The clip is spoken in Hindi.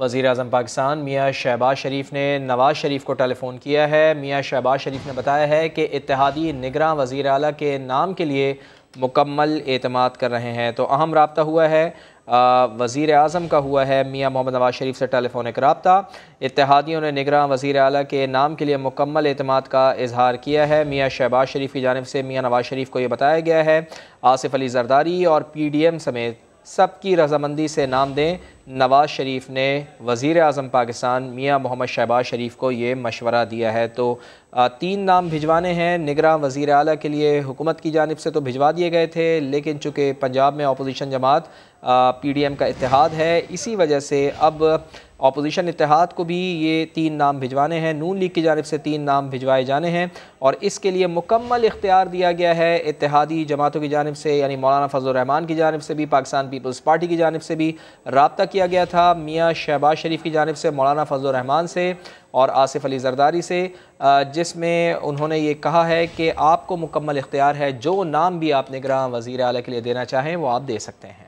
वजीर अजम पाकिस्तान मियाँ शहबाज शरीफ ने नवाज शरीफ को टेलीफ़ोन किया है मियाँ शहबाज शरीफ ने बताया है कि इतिहादी निगरान वज़ी अली के नाम के लिए मुकम्मल अतमाद कर रहे हैं तो अहम रबता हुआ है वज़ी अजम का हुआ है मियाँ मोहम्मद नवाज शरीफ से टेलीफोनिक रबता इतिहादियों ने निगरान वजीर अली के नाम के लिए मुकम्मल अतमाद का इजहार किया है मियाँ शहबाज शरीफ की जानब से मियाँ नवाज शरीफ को ये बताया गया है आसिफ अली जरदारी और पी डी एम समेत सबकी रजामंदी से नाम दें नवाज़ शरीफ ने वज़ी अजम पाकिस्तान मियाँ मोहम्मद शहबाज शरीफ को ये मशवरा दिया है तो तीन नाम भिजवाने हैं निगरान वज़ी अली के लिए हुकूमत की जानब से तो भिजवा दिए गए थे लेकिन चूँकि पंजाब में अपोजिशन जमात पी डी एम का इतिहाद है इसी वजह से अब अपोजिशन इतिहाद को भी ये तीन नाम भिजवाने हैं नून लीग की जानब से तीन नाम भिजवाए जाने हैं और इसके लिए मुकम्मल इख्तियार दिया गया है इतिहादी जमातों की जानब से यानी मौलाना फजल रहमान की जानब से भी पाकिस्तान पीपल्स पार्टी की जानब से भी रबता किया किया गया था मियाँ शहबाज शरीफ की जानब से मौलाना फजल रहमान से और आसिफ अली जरदारी से जिसमें उन्होंने ये कहा है कि आपको मुकम्मल इख्तियार है जो नाम भी आप निगरान वज़ी अल के लिए देना चाहें वो आप दे सकते हैं